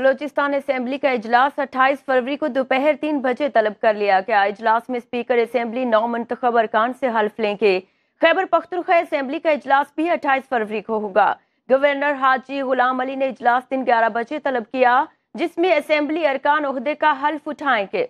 Balochistan assembly का इजलास 28 फरवरी को दोपहर तीन बजे तलब कर लिया गया इजलास में स्पीकर असेंबली नौ मंतखब अरकान से हल्फ लेंगे खैबर पख्तनखा असम्बली का इजलास भी 28 फरवरी को होगा गवर्नर हाजी गुलाम अली ने इजलास दिन ग्यारह बजे तलब किया जिसमें असेंबली अरकान अहदे का हल्फ उठाएंगे